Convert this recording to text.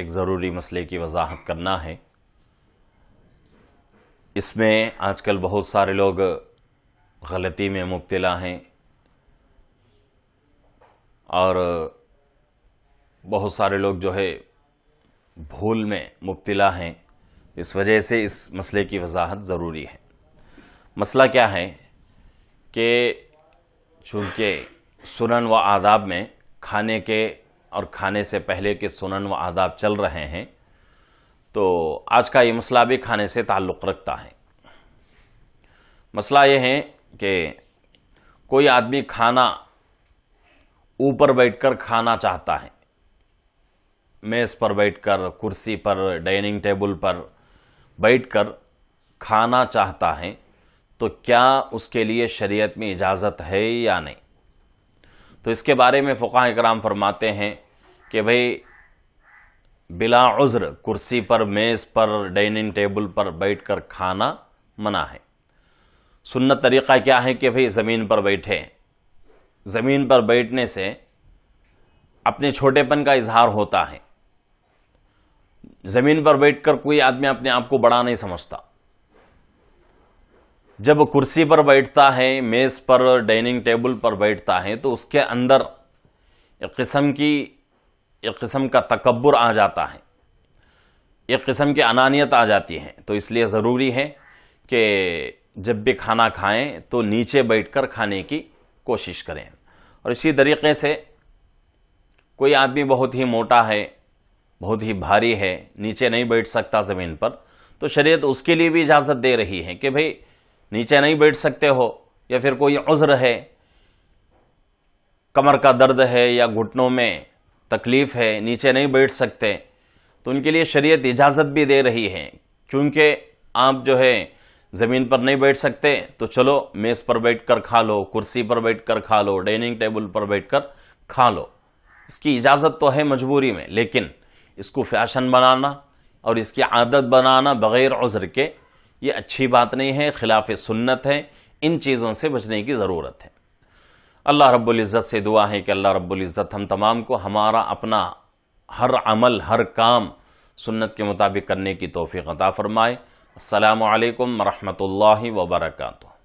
एक ज़रूरी मसले की वजाहत करना है इसमें आजकल बहुत सारे लोग गलती में मुबतला हैं और बहुत सारे लोग जो है भूल में मुबतला हैं इस वजह से इस मसले की वजाहत ज़रूरी है मसला क्या है कि चूँकि सुनन व आदाब में खाने के और खाने से पहले के सुनन व आदाब चल रहे हैं तो आज का ये मसला भी खाने से ताल्लुक़ रखता है मसला ये है कि कोई आदमी खाना ऊपर बैठकर खाना चाहता है मेज़ पर बैठकर कुर्सी पर डाइनिंग टेबल पर बैठकर खाना चाहता है तो क्या उसके लिए शरीयत में इजाज़त है या नहीं तो इसके बारे में फ़ुका कराम फरमाते हैं कि भाई बिला उज़्र कुर्सी पर मेज़ पर डाइनिंग टेबल पर बैठ कर खाना मना है सुन्नत तरीक़ा क्या है कि भाई ज़मीन पर बैठे ज़मीन पर बैठने से अपने छोटेपन का इजहार होता है ज़मीन पर बैठकर कोई आदमी अपने आप को बड़ा नहीं समझता जब कुर्सी पर बैठता है मेज़ पर डाइनिंग टेबल पर बैठता है तो उसके अंदर एक किस्म की एक किस्म का तकबर आ जाता है एक किस्म की अनानियत आ जाती है तो इसलिए ज़रूरी है कि जब भी खाना खाएं तो नीचे बैठकर खाने की कोशिश करें और इसी तरीके से कोई आदमी बहुत ही मोटा है बहुत ही भारी है नीचे नहीं बैठ सकता ज़मीन पर तो शरीयत उसके लिए भी इजाज़त दे रही है कि भाई नीचे नहीं बैठ सकते हो या फिर कोई उज्र है कमर का दर्द है या घुटनों में तकलीफ़ है नीचे नहीं बैठ सकते तो उनके लिए शरीयत इजाज़त भी दे रही है क्योंकि आप जो है ज़मीन पर नहीं बैठ सकते तो चलो मेज़ पर बैठ कर खा लो कुर्सी पर बैठ कर खा लो डाइनिंग टेबल पर बैठ कर खा लो इसकी इजाज़त तो है मजबूरी में लेकिन इसको फैशन बनाना और इसकी आदत बनाना बग़ैर उज़र के ये अच्छी बात नहीं है खिलाफ सुन्नत है इन चीज़ों से बचने की ज़रूरत है अल्लाह रब्ज़त से दुआ है कि अल्लाह रब्ज़त हम तमाम को हमारा अपना हर अमल हर काम सुन्नत के मुताबिक करने की तोफ़ी अता फ़रमाए अल्लाम वरहमल वर्का